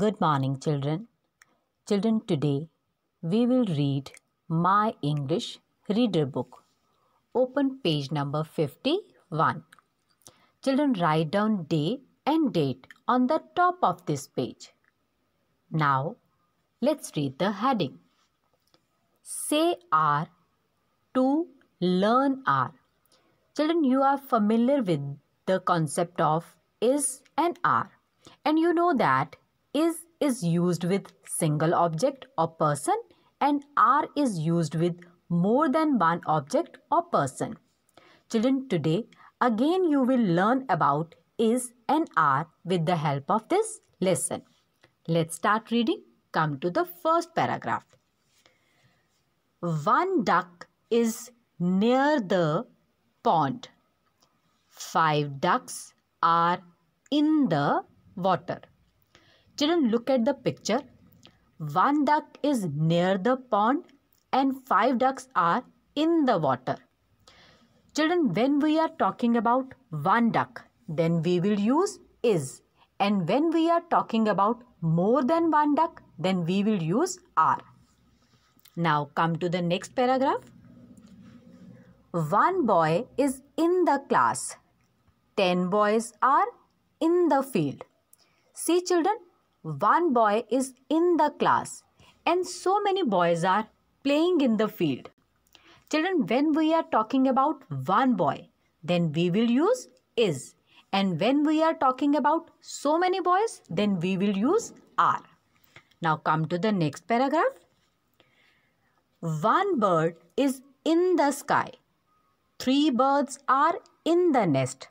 Good morning, children. Children, today we will read My English Reader Book. Open page number 51. Children, write down day and date on the top of this page. Now, let's read the heading. Say R to learn R. Children, you are familiar with the concept of is and are, and you know that is is used with single object or person and are is used with more than one object or person. Children today again you will learn about is and are with the help of this lesson. Let's start reading. Come to the first paragraph. One duck is near the pond. Five ducks are in the water. Children, look at the picture. One duck is near the pond and five ducks are in the water. Children, when we are talking about one duck, then we will use is. And when we are talking about more than one duck, then we will use are. Now come to the next paragraph. One boy is in the class. Ten boys are in the field. See children, one boy is in the class and so many boys are playing in the field. Children, when we are talking about one boy, then we will use is. And when we are talking about so many boys, then we will use are. Now come to the next paragraph. One bird is in the sky. Three birds are in the nest.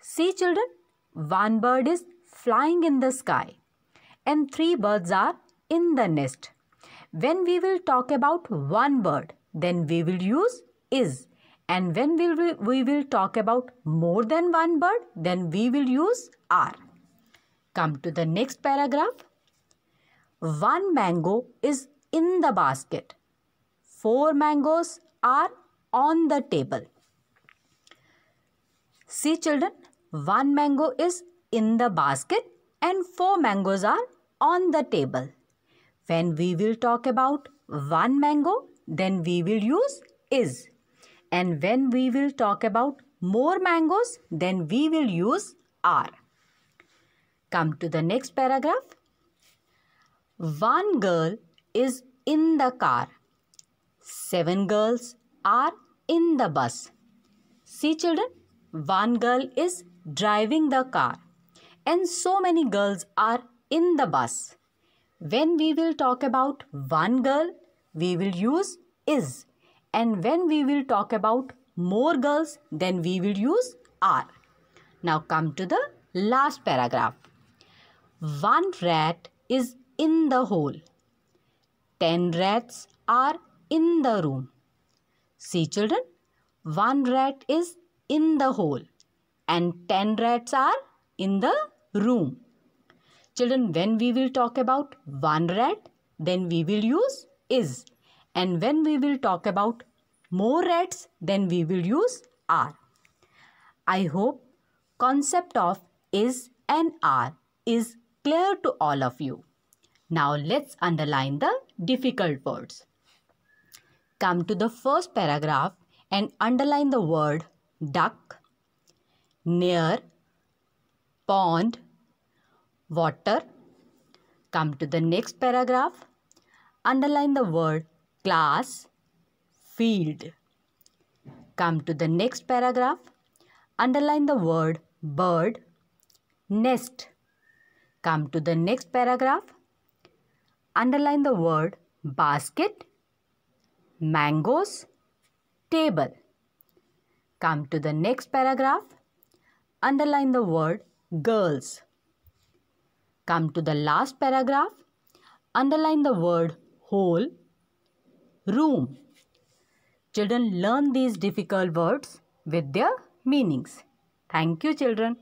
See children, one bird is flying in the sky and three birds are in the nest. When we will talk about one bird, then we will use is. And when we will, we will talk about more than one bird, then we will use are. Come to the next paragraph. One mango is in the basket. Four mangoes are on the table. See children, one mango is in the basket and four mangoes are on the table. When we will talk about one mango, then we will use is. And when we will talk about more mangoes, then we will use are. Come to the next paragraph. One girl is in the car. Seven girls are in the bus. See children, one girl is driving the car and so many girls are in the bus. When we will talk about one girl, we will use is. And when we will talk about more girls, then we will use are. Now come to the last paragraph. One rat is in the hole. Ten rats are in the room. See children, one rat is in the hole and ten rats are in the room. Children, when we will talk about one rat, then we will use is. And when we will talk about more rats, then we will use are. I hope concept of is and are is clear to all of you. Now let's underline the difficult words. Come to the first paragraph and underline the word duck, near, pond, water. Come to the next paragraph. Underline the word class, field. Come to the next paragraph. Underline the word bird, nest. Come to the next paragraph. Underline the word basket, mangoes, table. Come to the next paragraph. Underline the word girls. Come to the last paragraph. Underline the word whole, room. Children learn these difficult words with their meanings. Thank you children.